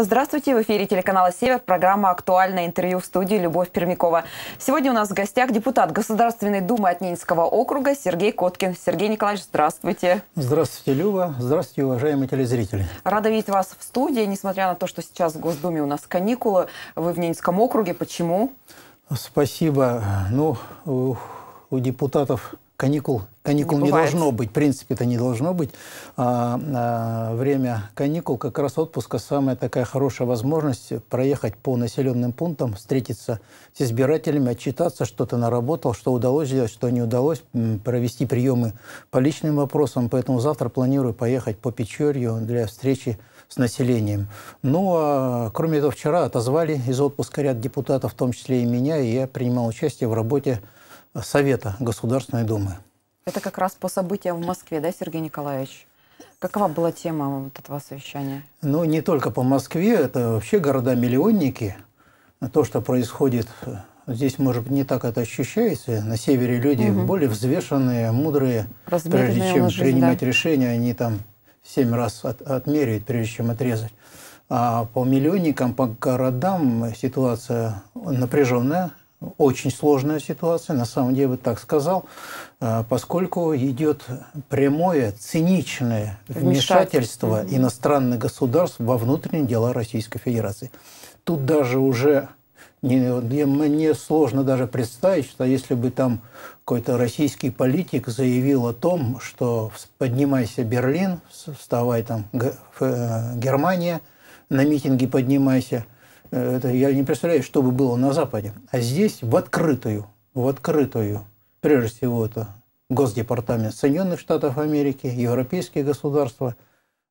Здравствуйте, в эфире телеканала «Север», программа «Актуальное интервью» в студии Любовь Пермякова. Сегодня у нас в гостях депутат Государственной Думы от Ненецкого округа Сергей Коткин. Сергей Николаевич, здравствуйте. Здравствуйте, Люба. Здравствуйте, уважаемые телезрители. Рада видеть вас в студии, несмотря на то, что сейчас в Госдуме у нас каникулы. Вы в Ненецком округе. Почему? Спасибо. Ну, у депутатов каникул, каникул не, не должно быть, в принципе, это не должно быть. А, а, время каникул, как раз отпуска, самая такая хорошая возможность проехать по населенным пунктам, встретиться с избирателями, отчитаться, что то наработал, что удалось сделать, что не удалось, провести приемы по личным вопросам. Поэтому завтра планирую поехать по Печорью для встречи с населением. Ну, а кроме этого, вчера отозвали из отпуска ряд депутатов, в том числе и меня, и я принимал участие в работе Совета Государственной Думы. Это как раз по событиям в Москве, да, Сергей Николаевич? Какова была тема вот этого совещания? Ну, не только по Москве, это вообще города-миллионники. То, что происходит здесь, может быть, не так это ощущается. На севере люди угу. более взвешенные, мудрые. Прежде чем жизнь, принимать да. решение, они там семь раз от, отмеривают, прежде чем отрезать. А по миллионникам, по городам ситуация напряженная, очень сложная ситуация, на самом деле, я бы так сказал, э, поскольку идет прямое циничное вмешательство mm иностранных государств во внутренние дела Российской Федерации. Тут даже уже не, мне сложно даже представить, что если бы там какой-то российский политик заявил о том, что поднимайся Берлин, вставай там э, Германия, на митинги поднимайся – Э, это я не представляю, что бы было на Западе. А здесь в открытую, в открытую, прежде всего, это Госдепартамент Соединенных Штатов Америки, европейские государства,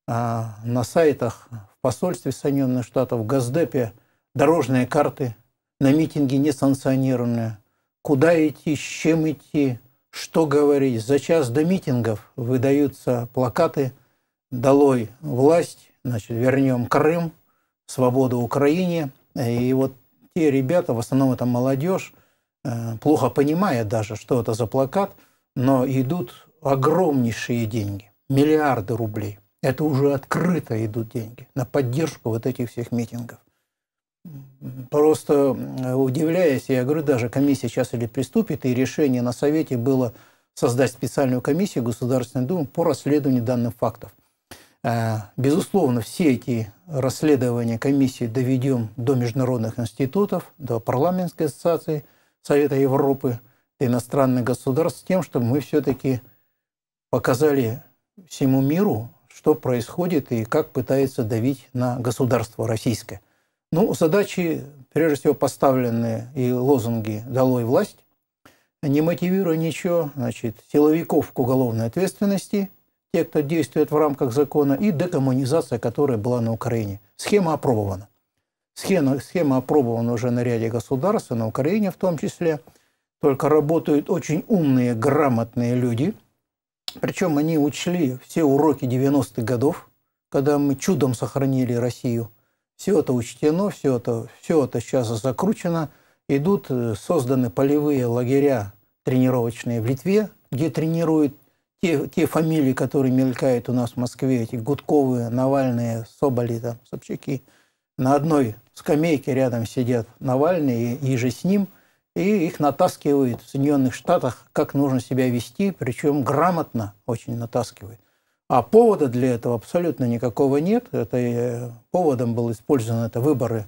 а на сайтах в посольстве Соединенных Штатов, в Госдепе дорожные карты, на митинги несанкционированные, куда идти, с чем идти, что говорить. За час до митингов выдаются плакаты «Долой власть», значит, «Вернем Крым», свободу Украине. И вот те ребята, в основном это молодежь, э, плохо понимая даже, что это за плакат, но идут огромнейшие деньги, миллиарды рублей. Это уже открыто идут деньги на поддержку вот этих всех митингов. Просто э, удивляясь, я говорю, даже комиссия сейчас или приступит, и решение на Совете было создать специальную комиссию Государственной Думы по расследованию данных фактов – Э, безусловно, все эти расследования комиссии доведем до международных институтов, до парламентской ассоциации Совета Европы, до иностранных государств, с тем, чтобы мы все-таки показали всему миру, что происходит и как пытается давить на государство российское. Ну, задачи, прежде всего, поставленные и лозунги «Долой власть», не мотивируя ничего, значит, силовиков к уголовной ответственности – те, кто действует в рамках закона, и декоммунизация, которая была на Украине. Схема опробована. Схема, схема опробована уже на ряде государств, на Украине в том числе. Только работают очень умные, грамотные люди. Причем они учли все уроки 90-х годов, когда мы чудом сохранили Россию. Все это учтено, все это, все это сейчас закручено. Идут э, созданы полевые лагеря тренировочные в Литве, где тренируют те, те фамилии, которые мелькают у нас в Москве, эти Гудковые, Навальные, Соболи, там, Собчаки, на одной скамейке рядом сидят Навальный и, и же с ним, и их натаскивают в Соединенных Штатах, как нужно себя вести, причем грамотно очень натаскивают. А повода для этого абсолютно никакого нет. Это, э, поводом был использован это выборы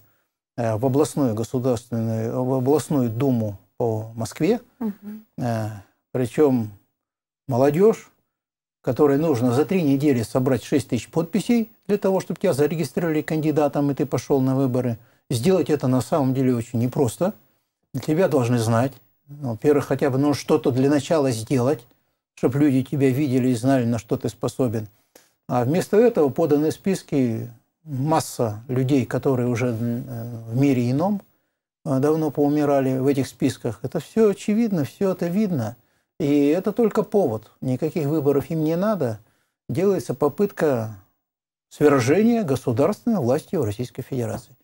э, в областную государственную, в областную думу по Москве. Угу. Причем молодежь, которой нужно за три недели собрать 6 тысяч подписей для того, чтобы тебя зарегистрировали кандидатом, и ты пошел на выборы. Сделать это на самом деле очень непросто. Тебя должны знать. Ну, во-первых, хотя бы ну, что-то для начала сделать, чтобы люди тебя видели и знали, на что ты способен. А вместо этого поданы списки масса людей, которые уже э, в мире ином э, давно поумирали в этих списках. Это все очевидно, все это видно – и это только повод. Никаких выборов им не надо. Делается попытка свержения государственной власти в Российской Федерации.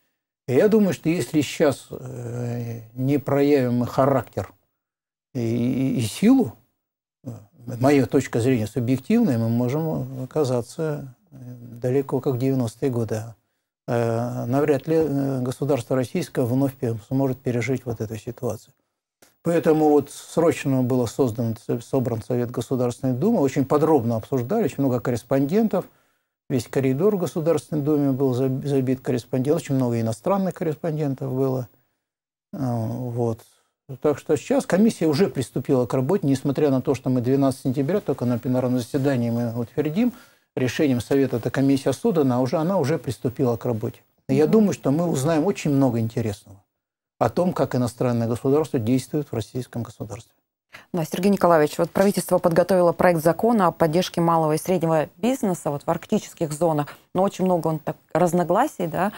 И я думаю, что если сейчас э, не проявим характер и, и силу, э, моя точка зрения субъективная, мы можем оказаться э, далеко как 90-е годы. Навряд ли государство российское вновь сможет пережить вот эту ситуацию. Поэтому вот срочно был создан, собран Совет Государственной Думы, очень подробно обсуждали, очень много корреспондентов, весь коридор в Государственной Думе был забит корреспондентов, очень много иностранных корреспондентов было. А, вот. Так что сейчас комиссия уже приступила к работе, несмотря на то, что мы 12 сентября только на пленарном заседании мы утвердим решением Совета, эта комиссия создана, а уже она уже приступила к работе. я думаю, что мы узнаем очень много интересного о том, как иностранное государство действует в российском государстве. Да, Сергей Николаевич, вот правительство подготовило проект закона о поддержке малого и среднего бизнеса вот в арктических зонах, но ну, очень много он так разногласий, да,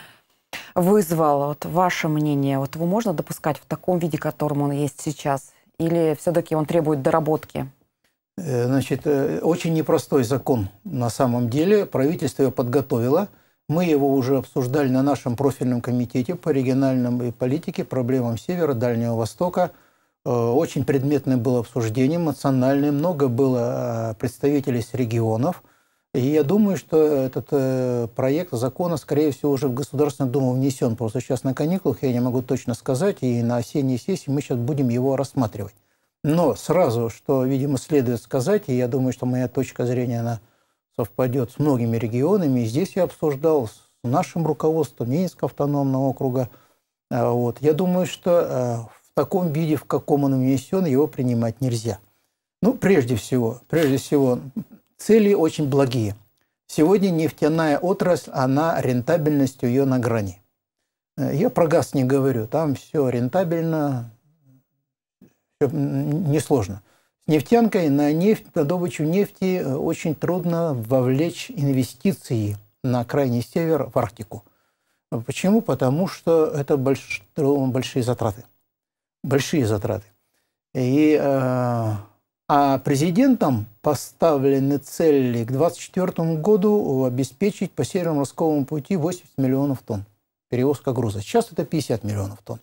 вызвал. Вот ваше мнение, вот его можно допускать в таком виде, которым он есть сейчас, или все-таки он требует доработки? Э, значит, э, очень непростой закон на самом деле. Правительство его подготовило – мы его уже обсуждали на нашем профильном комитете по региональной политике, проблемам Севера, Дальнего Востока. Э, очень предметное было обсуждение, эмоциональное. Много было э, представителей с регионов. И я думаю, что этот э, проект закона, скорее всего, уже в Государственную Думу внесен. Просто сейчас на каникулах, я не могу точно сказать, и на осенней сессии мы сейчас будем его рассматривать. Но сразу, что, видимо, следует сказать, и я думаю, что моя точка зрения, она совпадет с многими регионами. И здесь я обсуждал с нашим руководством Ненецкого автономного округа. А, вот. Я думаю, что э, в таком виде, в каком он внесен, его принимать нельзя. Ну, прежде всего, прежде всего, цели очень благие. Сегодня нефтяная отрасль, она рентабельность ее на грани. Э, я про газ не говорю, там все рентабельно, все несложно нефтянкой на, нефть, на добычу нефти э, очень трудно вовлечь инвестиции на крайний север, в Арктику. Почему? Потому что это больш... большие затраты. Большие затраты. И, э, а президентом поставлены цели к 2024 году обеспечить по Северо-Морскому пути 80 миллионов тонн перевозка груза. Сейчас это 50 миллионов тонн.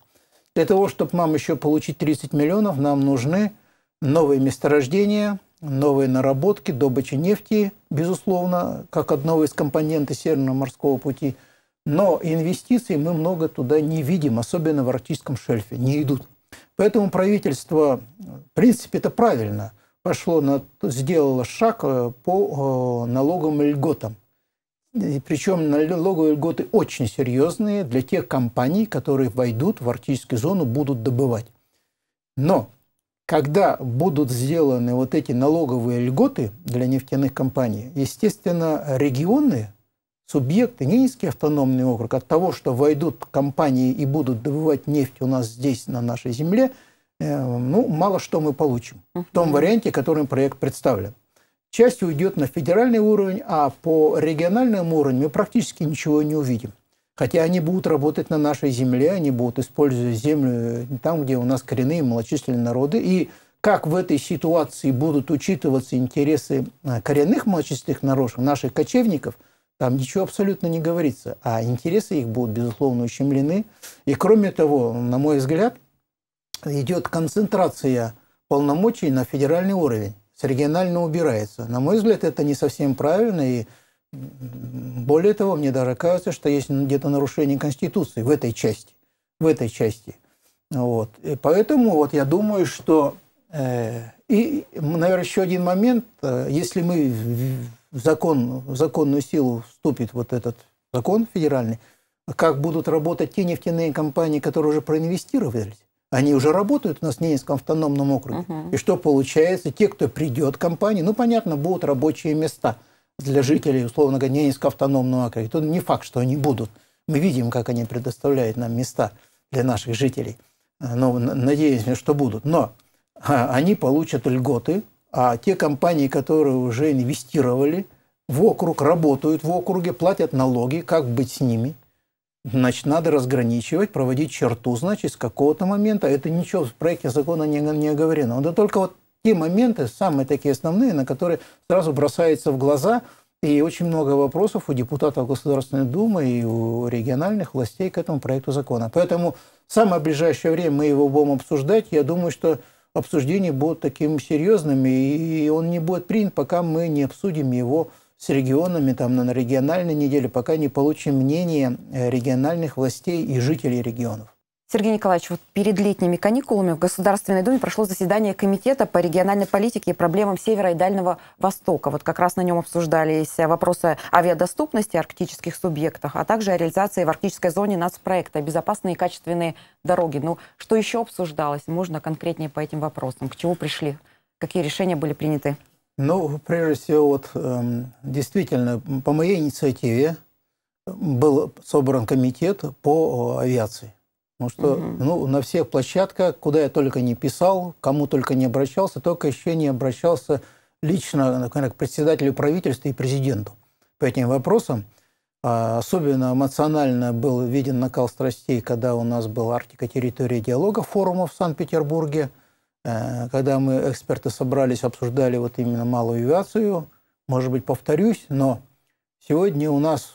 Для того, чтобы нам еще получить 30 миллионов, нам нужны новые месторождения, новые наработки, добыча нефти, безусловно, как одного из компонентов Северного морского пути. Но инвестиций мы много туда не видим, особенно в арктическом шельфе, не идут. Поэтому правительство, в принципе, это правильно, пошло на, сделало шаг э, по э, налоговым льготам. И причем налоговые льготы очень серьезные для тех компаний, которые войдут в арктическую зону, будут добывать. Но когда будут сделаны вот эти налоговые льготы для нефтяных компаний, естественно, регионы, субъекты, ненецкий автономный округ, от того, что войдут компании и будут добывать нефть у нас здесь, на нашей земле, э, ну, мало что мы получим в том варианте, которым проект представлен. Часть уйдет на федеральный уровень, а по региональному уровню мы практически ничего не увидим. Хотя они будут работать на нашей земле, они будут использовать землю э, там, где у нас коренные малочисленные народы. И как в этой ситуации будут учитываться интересы э, коренных малочисленных народов, наших кочевников, там ничего абсолютно не говорится. А интересы их будут, безусловно, ущемлены. И кроме того, на мой взгляд, идет концентрация полномочий на федеральный уровень. С регионального убирается. На мой взгляд, это не совсем правильно. И более того, мне даже кажется, что есть где-то нарушение Конституции в этой части. В этой части. Вот. поэтому вот я думаю, что... Э, и, наверное, еще один момент. Э, если мы в, закон, в законную силу вступит вот этот закон федеральный, как будут работать те нефтяные компании, которые уже проинвестировали, Они уже работают на снежинском автономном округе. Угу. И что получается? Те, кто придет к компании, ну, понятно, будут рабочие места – для жителей, условно говоря, не низкоавтономного округа, то не факт, что они будут. Мы видим, как они предоставляют нам места для наших жителей. Э, но надеемся, что будут. Но а, они получат льготы, а те компании, которые уже инвестировали в округ, работают в округе, платят налоги, как быть с ними? Значит, надо разграничивать, проводить черту, значит, с какого-то момента. Это ничего в проекте закона не, не оговорено. Надо только вот те моменты, самые такие основные, на которые сразу бросается в глаза, и очень много вопросов у депутатов Государственной Думы и у региональных властей к этому проекту закона. Поэтому в самое ближайшее время мы его будем обсуждать. Я думаю, что обсуждения будут такими серьезными, и он не будет принят, пока мы не обсудим его с регионами там, на региональной неделе, пока не получим мнение региональных властей и жителей регионов. Сергей Николаевич, вот перед летними каникулами в Государственной Думе прошло заседание Комитета по региональной политике и проблемам Севера и Дальнего Востока. Вот как раз на нем обсуждались вопросы авиадоступности арктических субъектов, а также о реализации в арктической зоне нацпроекта «Безопасные и качественные дороги». Ну, что еще обсуждалось? Можно конкретнее по этим вопросам? К чему пришли? Какие решения были приняты? Ну, прежде всего, вот эм, действительно, по моей инициативе был собран комитет по э, авиации – Потому ну что угу. ну, на всех площадках, куда я только не писал, кому только не обращался, только еще не обращался лично например, к председателю правительства и президенту по этим вопросам. А, особенно эмоционально был виден накал страстей, когда у нас была Арктика территория диалога форума в Санкт-Петербурге, э, когда мы, эксперты, собрались, обсуждали вот именно малую авиацию. Может быть, повторюсь, но сегодня у нас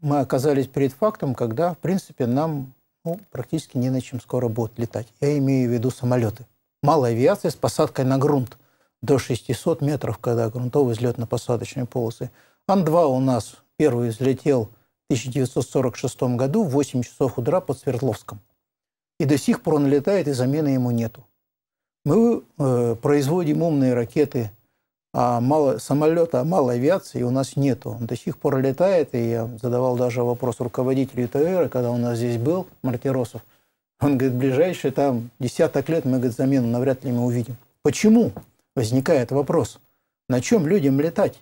мы оказались перед фактом, когда, в принципе, нам ну, практически не на чем скоро будут летать. Я имею в виду самолеты. Малая авиация с посадкой на грунт до 600 метров, когда грунтовый взлет на посадочной полосы. Ан-2 у нас первый взлетел в 1946 году в 8 часов утра под Свердловском. И до сих пор он летает, и замены ему нету. Мы э, производим умные ракеты а мало, самолета малой авиации у нас нету. Он до сих пор летает, и я задавал даже вопрос руководителю ТР, когда у нас здесь был Мартиросов. Он говорит, ближайшие там десяток лет мы, говорит, замену навряд ли мы увидим. Почему? Возникает вопрос. На чем людям летать?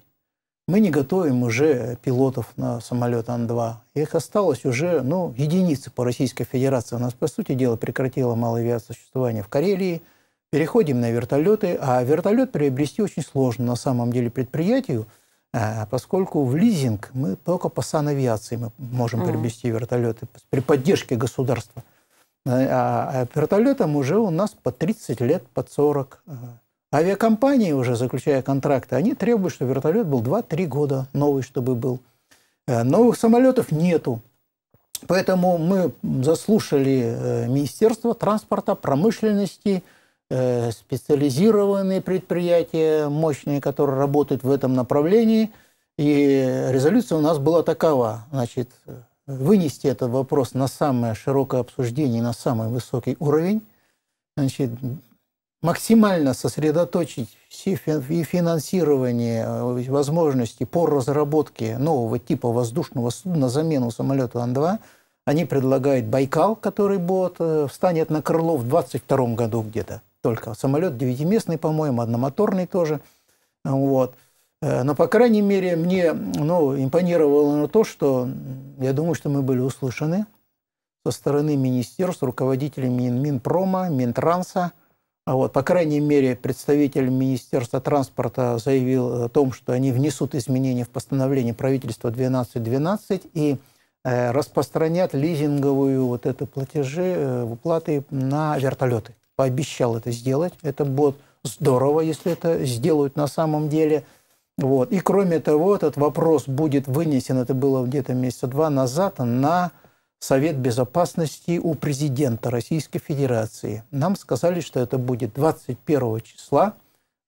Мы не готовим уже пилотов на самолет Ан-2. Их осталось уже, ну, единицы по Российской Федерации. У нас, по сути дела, прекратило малая авиация существование в Карелии – переходим на вертолеты. А вертолет приобрести очень сложно на самом деле предприятию, а, поскольку в лизинг мы только по санавиации мы можем приобрести вертолеты при поддержке государства. А, а, а вертолетам уже у нас по 30 лет, под 40. Авиакомпании, уже заключая контракты, они требуют, чтобы вертолет был 2-3 года новый, чтобы был. Новых самолетов нету. Поэтому мы заслушали э, Министерство транспорта, промышленности, Э, специализированные предприятия, мощные, которые работают в этом направлении. И резолюция у нас была такова. Значит, вынести этот вопрос на самое широкое обсуждение, на самый высокий уровень. Значит, максимально сосредоточить все и финансирование, э, возможности по разработке нового типа воздушного судна, замену самолету Ан-2. Они предлагают Байкал, который будет, э, встанет на крыло в 2022 году где-то только. Самолет девятиместный, по-моему, одномоторный тоже. Вот. Э, но, по крайней мере, мне ну, импонировало на то, что я думаю, что мы были услышаны со стороны министерств, руководителей Мин, Минпрома, Минтранса. А вот, по крайней мере, представитель Министерства транспорта заявил о том, что они внесут изменения в постановление правительства 12.12 и э, распространят лизинговую вот это платежи, э, уплаты на вертолеты пообещал это сделать. Это будет здорово, если это сделают на самом деле. Вот. И кроме того, этот вопрос будет вынесен, это было где-то месяца два назад, на Совет Безопасности у президента Российской Федерации. Нам сказали, что это будет 21 числа,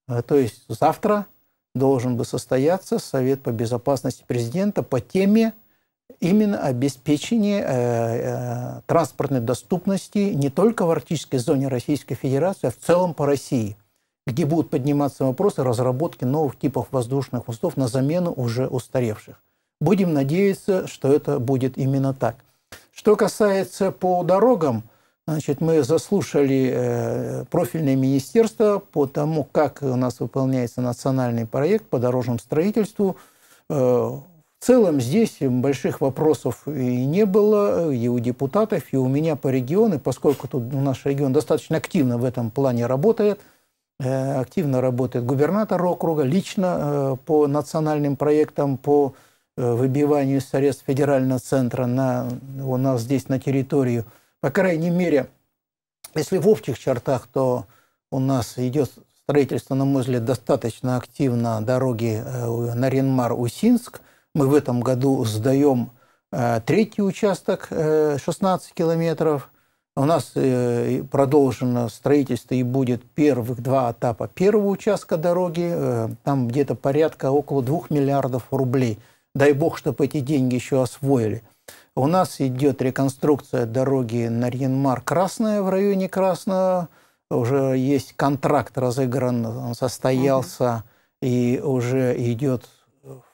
э, то есть завтра должен бы состояться Совет по безопасности президента по теме именно обеспечение э, э, транспортной доступности не только в арктической зоне Российской Федерации, а в целом по России, где будут подниматься вопросы разработки новых типов воздушных мостов на замену уже устаревших. Будем надеяться, что это будет именно так. Что касается по дорогам, значит, мы заслушали э, профильное министерство по тому, как у нас выполняется национальный проект по дорожному строительству. Э, в целом здесь больших вопросов и не было, и у депутатов, и у меня по региону, поскольку тут наш регион достаточно активно в этом плане работает, э, активно работает губернатор округа, лично э, по национальным проектам, по э, выбиванию средств федерального центра на, у нас здесь на территорию. По крайней мере, если в общих чертах, то у нас идет строительство, на мой взгляд, достаточно активно дороги Наринмар-Усинск – мы в этом году сдаем э, третий участок 16 э, километров. У нас э, продолжено строительство и будет первых два этапа первого участка дороги. Там где-то порядка около 2 миллиардов рублей. Дай бог, чтобы эти деньги еще освоили. У нас идет реконструкция дороги Нарьянмар-Красная в районе Красного. Уже есть контракт разыгран, он состоялся, угу. и уже идет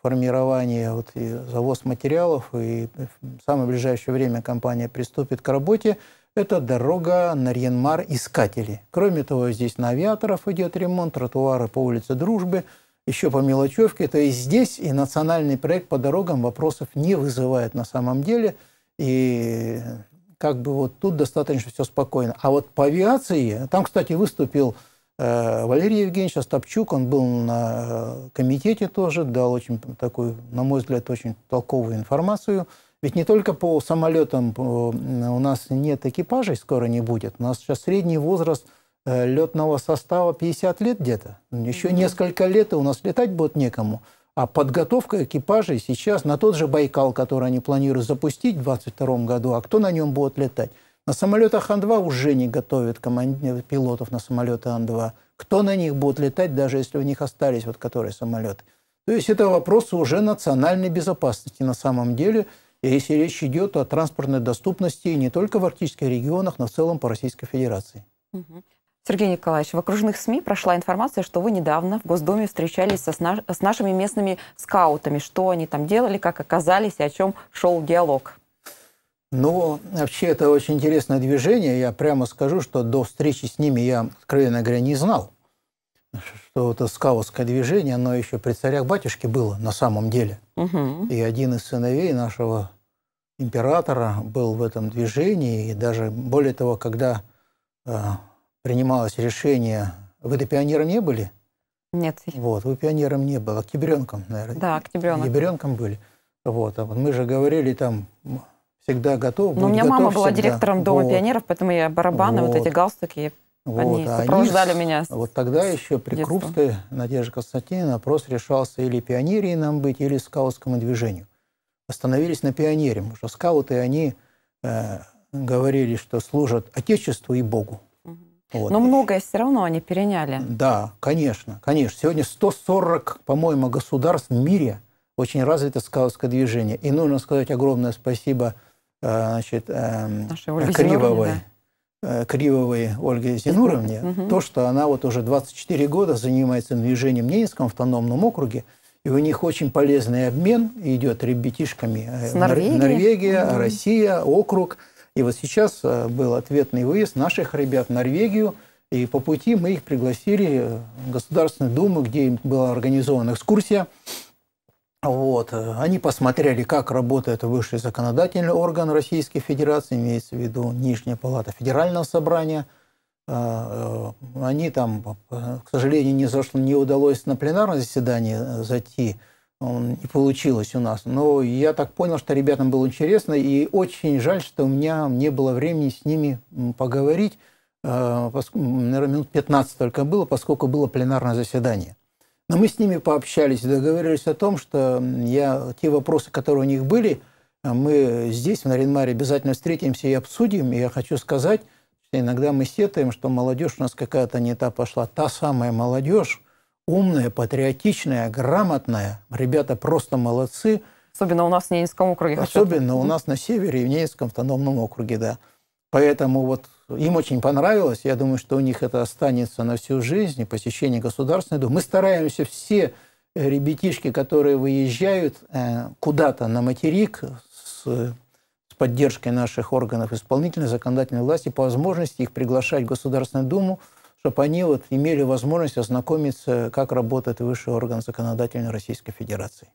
формирование вот и завоз материалов, и в самое ближайшее время компания приступит к работе. Это дорога на Нарьянмар-Искатели. Кроме того, здесь на авиаторов идет ремонт, тротуары по улице Дружбы, еще по мелочевке. То есть здесь и национальный проект по дорогам вопросов не вызывает на самом деле. И как бы вот тут достаточно все спокойно. А вот по авиации, там, кстати, выступил Э, Валерий Евгеньевич Остапчук, он был на э, комитете тоже, дал очень такую, на мой взгляд, очень толковую информацию. Ведь не только по самолетам э, у нас нет экипажей, скоро не будет. У нас сейчас средний возраст летного состава 50 лет где-то. Еще несколько лет, и у нас летать будет некому. А подготовка экипажей сейчас на тот же Байкал, который они планируют запустить в 2022 году, а кто на нем будет летать? На самолетах Ан-2 уже не готовят команд... пилотов на самолеты Ан-2. Кто на них будет летать, даже если у них остались вот которые самолеты? То есть это вопросы уже национальной безопасности на самом деле, если речь идет о транспортной доступности не только в арктических регионах, но в целом по Российской Федерации. Сергей Николаевич, в окружных СМИ прошла информация, что вы недавно в Госдуме встречались со, с, наш... с нашими местными скаутами. Что они там делали, как оказались и о чем шел диалог? Ну, вообще, это очень интересное движение. Я прямо скажу, что до встречи с ними я, откровенно говоря, не знал, что это скаутское движение, оно еще при царях батюшки было на самом деле. Угу. И один из сыновей нашего императора был в этом движении. И даже более того, когда э, принималось решение, вы-то пионером не были? Нет. Вот, вы пионером не были, октябренком, наверное. Да, октябренком. Октябренком были. Вот, а мы же говорили там всегда готов. Но ну, у меня мама была всегда. директором Дома вот. пионеров, поэтому я барабаны, вот, вот эти галстуки, вот. они а сопровождали они, меня. вот тогда еще при детства. Крупской Надежде Константиновне вопрос решался или пионерии нам быть, или скаутскому движению. Остановились на пионере, потому что скауты, они э, говорили, что служат Отечеству и Богу. Вот. Но многое все равно они переняли. Да, конечно, конечно. Сегодня 140, по-моему, государств в мире очень развито скаутское движение. И нужно сказать огромное спасибо Э, значит, эм, Кривовой. Да. Э, кривовой Ольги Зинуровне, угу. то, что она вот уже 24 года занимается движением в Ненецком автономном округе, и у них очень полезный обмен идет ребятишками. Э, С Норвегии. Норвегия, угу. Россия, округ. И вот сейчас был ответный выезд наших ребят в Норвегию, и по пути мы их пригласили в Государственную Думу, где была организована экскурсия вот. Они посмотрели, как работает высший законодательный орган Российской Федерации, имеется в виду Нижняя Палата Федерального Собрания. А, э, они там, к сожалению, не, зашло, не удалось на пленарное заседание э, зайти, не получилось у нас. Но я так понял, что ребятам было интересно, и очень жаль, что у меня не было времени с ними поговорить. А, Наверное, минут 15 только было, поскольку было пленарное заседание. Но мы с ними пообщались, договорились о том, что я, те вопросы, которые у них были, э, мы здесь, в Наринмаре, обязательно встретимся и обсудим. И я хочу сказать, что иногда мы сетаем, что молодежь у нас какая-то не та пошла. Та самая молодежь, умная, патриотичная, грамотная. Ребята просто молодцы. Особенно у нас в Ненецком округе. Особенно у нас на севере, в Ненецком автономном округе, да. Поэтому вот им очень понравилось. Я думаю, что у них это останется на всю жизнь, посещение Государственной Думы. Мы стараемся все э, ребятишки, которые выезжают э, куда-то на материк с с поддержкой наших органов исполнительной, законодательной власти, по возможности их приглашать в Государственную Думу, чтобы они вот имели возможность ознакомиться, как работает высший орган законодательной Российской Федерации.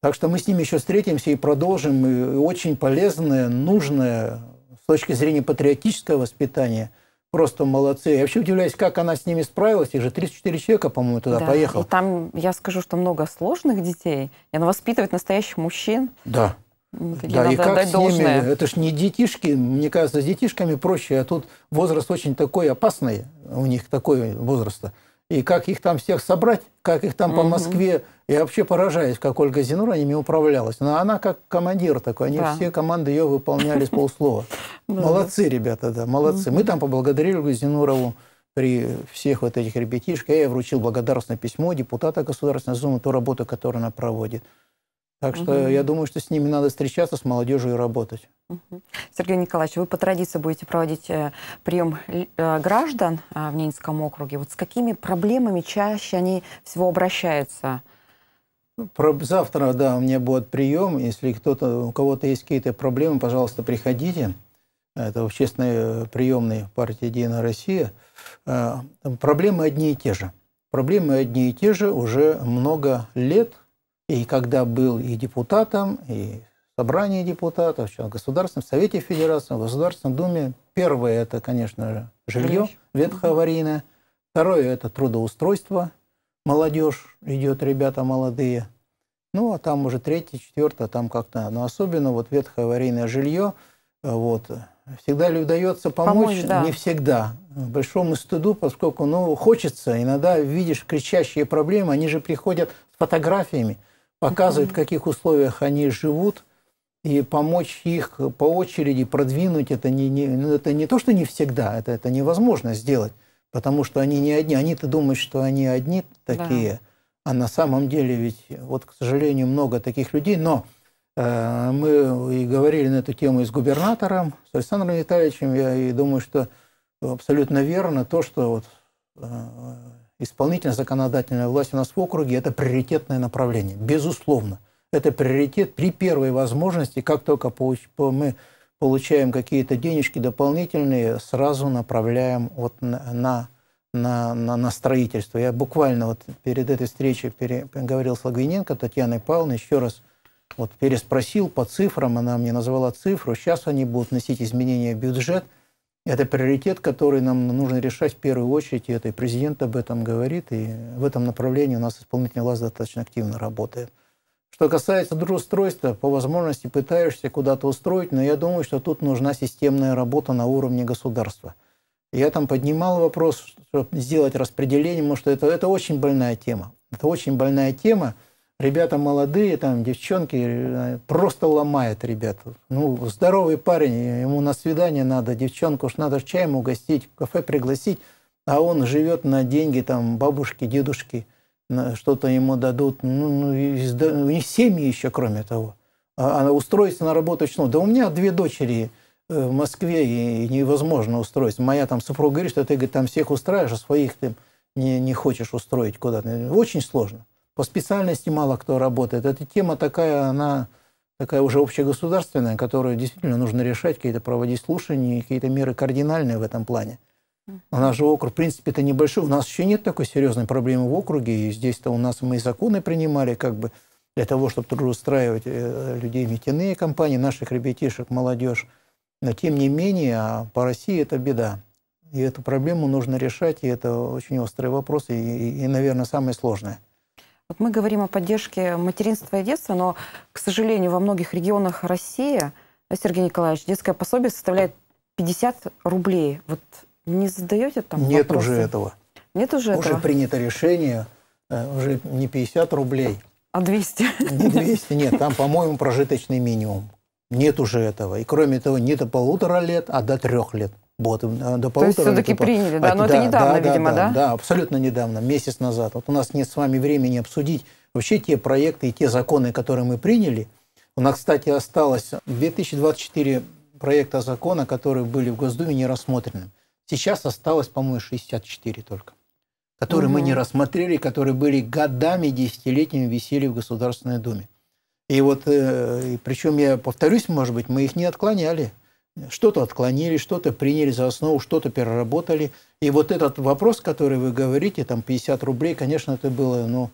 Так что мы с ними еще встретимся и продолжим и очень полезное, нужное с точки зрения патриотического воспитания – просто молодцы. Я вообще удивляюсь, как она с ними справилась. Их же 34 человека, по-моему, туда да. поехал. И там, я скажу, что много сложных детей. И она воспитывает настоящих мужчин. Да. Такие да, и как с ними? Это ж не детишки. Мне кажется, с детишками проще. А тут возраст очень такой опасный. У них такой возраст. -то и как их там всех собрать, как их там угу. по Москве. Я вообще поражаюсь, как Ольга Зинура ими управлялась. Но она как командир такой, они да. все команды ее выполняли с полслова. Ну молодцы ребята, да, молодцы. Мы там поблагодарили Ольгу Зинурову при всех вот этих ребятишках. Я ей вручил благодарственное письмо депутата Государственной Думы, ту работу, которую она проводит. Так что угу. я думаю, что с ними надо встречаться, с молодежью и работать. Угу. Сергей Николаевич, вы по традиции будете проводить э, прием э, граждан а, в Ненецком округе. Вот с какими проблемами чаще они всего обращаются? Ну, про... Завтра, да, у меня будет прием. Если кто-то, у кого-то есть какие-то проблемы, пожалуйста, приходите. Это общественные э, приемные партии «Единая Россия». А, проблемы одни и те же. Проблемы одни и те же уже много лет – и когда был и депутатом, и собрании депутатов, в Государственном Совете Федерации, в Государственной Думе. Первое – это, конечно, жилье ветхоаварийное. Второе – это трудоустройство. Молодежь идет, ребята молодые. Ну, а там уже третье, четвертое, там как-то. Но особенно вот ветхоаварийное жилье, вот, всегда ли удается помочь? помочь да. Не всегда. Большому стыду, поскольку, ну, хочется. Иногда видишь кричащие проблемы, они же приходят с фотографиями показывает, в каких условиях они живут, и помочь их по очереди продвинуть, это не, не, ну, это не то, что не всегда, это, это невозможно сделать, потому что они не одни. Они-то думают, что они одни такие, да. а на самом деле ведь, вот, к сожалению, много таких людей, но э, мы и говорили на эту тему и с губернатором, с Александром Витальевичем, я и думаю, что абсолютно верно то, что вот э, исполнительная законодательная власть у нас в округе – это приоритетное направление, безусловно. Это приоритет при первой возможности, как только мы получаем какие-то денежки дополнительные, сразу направляем вот на, на, на, на строительство. Я буквально вот перед этой встречей пере, говорил с Логвиненко Татьяной Павловной, еще раз вот переспросил по цифрам, она мне назвала цифру, сейчас они будут носить изменения в бюджет – это приоритет, который нам нужно решать в первую очередь, и это и президент об этом говорит, и в этом направлении у нас исполнительная власть достаточно активно работает. Что касается трудоустройства, по возможности пытаешься куда-то устроить, но я думаю, что тут нужна системная работа на уровне государства. Я там поднимал вопрос, чтобы сделать распределение, потому что это, это очень больная тема. Это очень больная тема, Ребята молодые, там, девчонки, э, просто ломает ребят. Ну, здоровый парень, ему на свидание надо, девчонку уж надо чаем угостить, в кафе пригласить, а он живет на деньги там бабушки, дедушки, что-то ему дадут. Ну, ну у семьи еще, кроме того. она а, а устроиться на работу чну. Да у меня две дочери э, в Москве, и невозможно устроить. Моя там супруга говорит, что ты говорит, там всех устраиваешь, а своих ты не, не хочешь устроить куда-то. Очень сложно. По специальности мало кто работает. Эта тема такая, она такая уже общегосударственная, которую действительно нужно решать, какие-то проводить слушания, какие-то меры кардинальные в этом плане. У нас же округ, в принципе, это небольшой. У нас еще нет такой серьезной проблемы в округе. И здесь-то у нас мы и законы принимали как бы для того, чтобы трудоустраивать э, людей в нефтяные компании, наших ребятишек, молодежь. Но тем не менее, а по России это беда. И эту проблему нужно решать, и это очень острый вопрос, и, и, и наверное, самое сложное. Вот мы говорим о поддержке материнства и детства, но, к сожалению, во многих регионах России, Сергей Николаевич, детское пособие составляет 50 рублей. Вот не задаете там Нет вопросы? уже этого. Нет уже, уже этого? Уже принято решение, э, уже не 50 рублей. А 200? Не 200, нет, там, по-моему, прожиточный минимум. Нет уже этого. И кроме того, не до полутора лет, а до трех лет. Вот, э, до полутора То есть ну, все-таки типа, приняли, да? А, Но а, это да, недавно, да, видимо, да, да? Да, абсолютно недавно, месяц назад. Вот у нас нет с вами времени обсудить вообще те проекты и те законы, которые мы приняли. У нас, кстати, осталось 2024 проекта закона, которые были в Госдуме не рассмотрены. Сейчас осталось, по-моему, 64 только, которые угу. мы не рассмотрели, которые были годами, десятилетиями висели в Государственной Думе. И вот, э, причем я повторюсь, может быть, мы их не отклоняли. Что-то отклонили, что-то приняли за основу, что-то переработали. И вот этот вопрос, который вы говорите, там 50 рублей, конечно, это было, ну,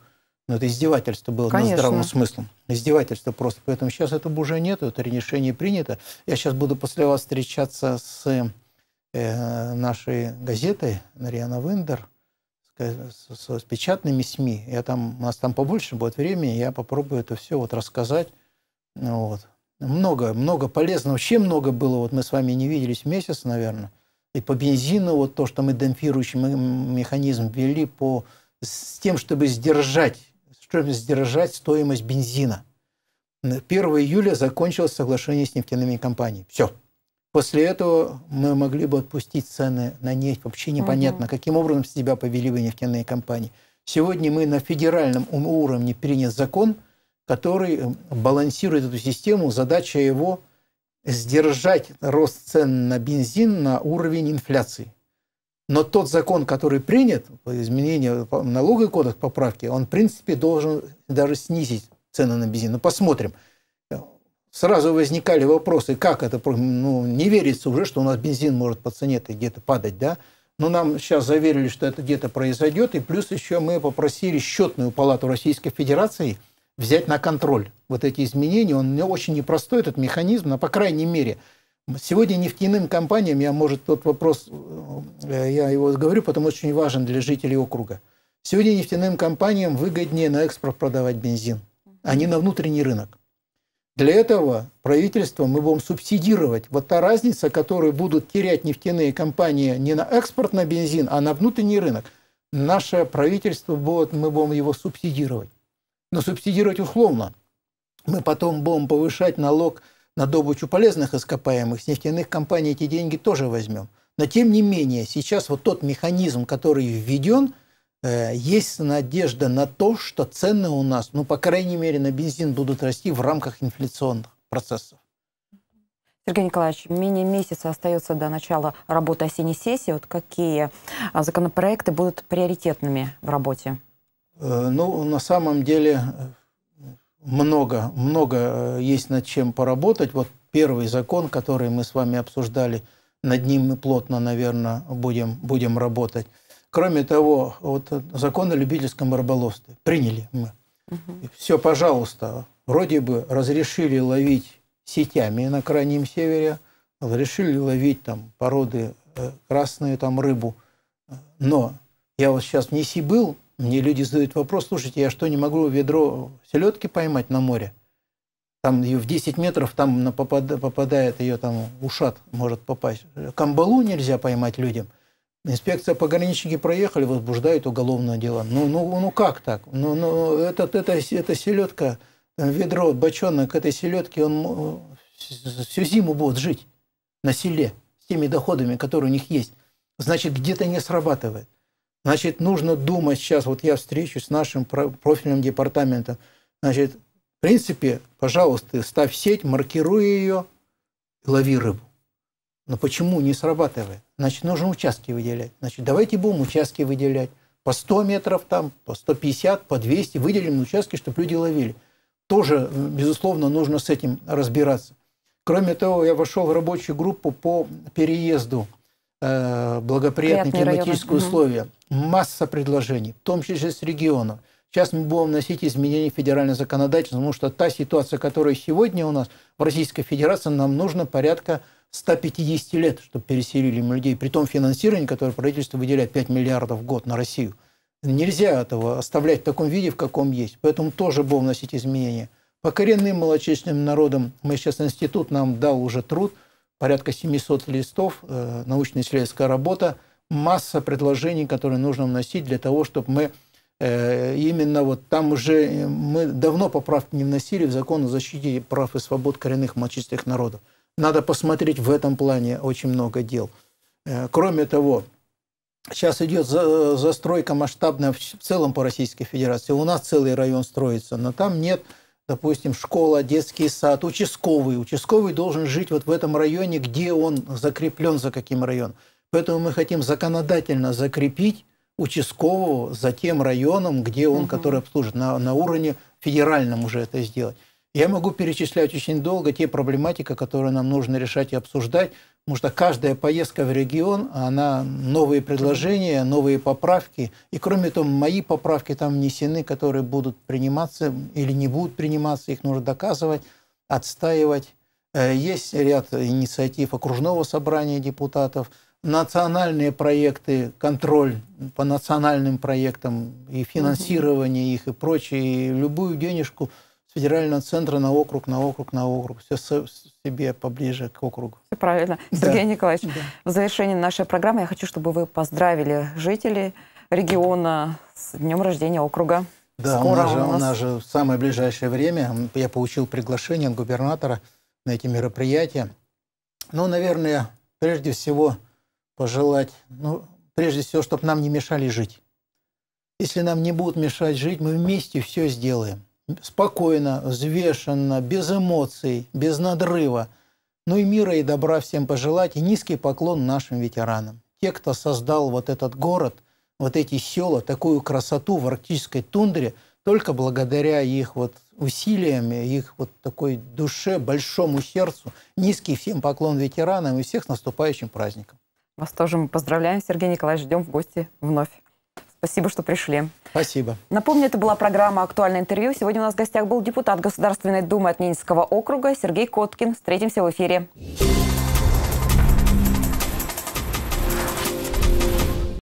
ну это издевательство было конечно. на здравым смыслом. Издевательство просто. Поэтому сейчас этого уже нет, это решение принято. Я сейчас буду после вас встречаться с э, нашей газетой Нариана Вендер, с, с, с печатными СМИ. Я там, у нас там побольше будет времени, я попробую это все вот рассказать. Ну вот. Много, много полезного. Вообще много было. Вот мы с вами не виделись месяц, наверное. И по бензину, вот то, что мы демпфирующий механизм ввели по, с тем, чтобы сдержать, чтобы сдержать стоимость бензина. 1 июля закончилось соглашение с нефтяными компаниями. Все. После этого мы могли бы отпустить цены на нефть. Вообще непонятно, угу. каким образом себя повели бы нефтяные компании. Сегодня мы на федеральном уровне принят закон – который э, балансирует эту систему. Задача его сдержать рост цен на бензин на уровень инфляции. Но тот закон, который принят, э, по изменение налоговый кодекс поправки, он, в принципе, должен даже снизить цены на бензин. Но ну, посмотрим. Сразу возникали вопросы, как это, ну, не верится уже, что у нас бензин может по цене где-то падать, да? Но нам сейчас заверили, что это где-то произойдет, и плюс еще мы попросили счетную палату Российской Федерации – взять на контроль вот эти изменения. Он очень непростой, этот механизм, но, по крайней мере, сегодня нефтяным компаниям, я, может, тот вопрос, э, э, я его говорю, потому что очень важен для жителей округа. Сегодня нефтяным компаниям выгоднее на экспорт продавать бензин, а не на внутренний рынок. Для этого правительство мы будем субсидировать. Вот та разница, которую будут терять нефтяные компании не на экспорт на бензин, а на внутренний рынок, наше правительство будет, мы будем его субсидировать но субсидировать условно. Мы потом будем повышать налог на добычу полезных ископаемых, с нефтяных компаний эти деньги тоже возьмем. Но тем не менее, сейчас вот тот механизм, который введен, э, есть надежда на то, что цены у нас, ну, по крайней мере, на бензин будут расти в рамках инфляционных процессов. Сергей Николаевич, менее месяца остается до начала работы осенней сессии. Вот какие а, законопроекты будут приоритетными в работе? Э, ну, на самом деле э, много, много э, есть над чем поработать. Вот первый закон, который мы с вами обсуждали, над ним мы плотно, наверное, будем, будем работать. Кроме того, вот закон о любительском рыболовстве приняли мы. Угу. Все, пожалуйста, вроде бы разрешили ловить сетями на крайнем севере, разрешили ловить там породы красную там рыбу. Но я вот сейчас в Неси был, мне люди задают вопрос, слушайте, я что, не могу ведро селедки поймать на море? Там ее в 10 метров, там попадает ее там ушат, может попасть. Камбалу нельзя поймать людям. Инспекция пограничники проехали, возбуждают уголовное дело. Ну, ну, ну как так? Ну, ну это, это, это селедка, ведро, бочонок этой селедки, он э, всю зиму будет жить на селе с теми доходами, которые у них есть. Значит, где-то не срабатывает. Значит, нужно думать сейчас, вот я встречусь с нашим профильным департаментом. Значит, в принципе, пожалуйста, ставь сеть, маркируй ее, лови рыбу. Но почему не срабатывает? Значит, нужно участки выделять. Значит, давайте будем участки выделять. По 100 метров там, по 150, по 200 выделим участки, чтобы люди ловили. Тоже, безусловно, нужно с этим разбираться. Кроме того, я вошел в рабочую группу по переезду Э, благоприятные климатические районы. условия. Масса предложений, в том числе с региона. Сейчас мы будем вносить изменения в федеральное законодательство, потому что та ситуация, которая сегодня у нас в Российской Федерации, нам нужно порядка 150 лет, чтобы переселили людей. При том финансировании, которое правительство выделяет 5 миллиардов в год на Россию. Нельзя этого оставлять в таком виде, в каком есть. Поэтому тоже будем вносить изменения. По коренным малочисленным народам мы сейчас институт нам дал уже труд – порядка 700 листов, э, научно-исследовательская работа, масса предложений, которые нужно вносить для того, чтобы мы э, именно вот там уже э, мы давно поправки не вносили в закон о защите прав и свобод коренных мальчистых народов. Надо посмотреть в этом плане очень много дел. Кроме того, сейчас идет застройка масштабная в целом по Российской Федерации. У нас целый район строится, но там нет допустим, школа, детский сад, участковый. Участковый должен жить вот в этом районе, где он закреплен за каким районом. Поэтому мы хотим законодательно закрепить участкового за тем районом, где он, угу. который обслуживает, на, на уровне федеральном уже это сделать. Я могу перечислять очень долго те проблематики, которые нам нужно решать и обсуждать, потому что каждая поездка в регион, она новые предложения, новые поправки. И кроме того, мои поправки там внесены, которые будут приниматься или не будут приниматься, их нужно доказывать, отстаивать. Э, есть ряд инициатив окружного собрания депутатов, национальные проекты, контроль по национальным проектам и финансирование их и прочее, и любую денежку – федерального центра на округ, на округ, на округ. Все себе поближе к округу. Все правильно. Да. Сергей Николаевич, да. в завершении нашей программы я хочу, чтобы вы поздравили жителей региона с днем рождения округа. Да, у нас, же, у нас же в самое ближайшее время я получил приглашение от губернатора на эти мероприятия. Ну, наверное, прежде всего пожелать, ну, прежде всего, чтобы нам не мешали жить. Если нам не будут мешать жить, мы вместе все сделаем спокойно, взвешенно, без эмоций, без надрыва. Ну и мира и добра всем пожелать, и низкий поклон нашим ветеранам. Те, кто создал вот этот город, вот эти села, такую красоту в арктической тундре, только благодаря их вот усилиям, их вот такой душе, большому сердцу. Низкий всем поклон ветеранам и всех наступающим праздником. Вас тоже мы поздравляем, Сергей Николаевич, ждем в гости вновь. Спасибо, что пришли. Спасибо. Напомню, это была программа «Актуальное интервью». Сегодня у нас в гостях был депутат Государственной Думы от Ненецкого округа Сергей Коткин. Встретимся в эфире.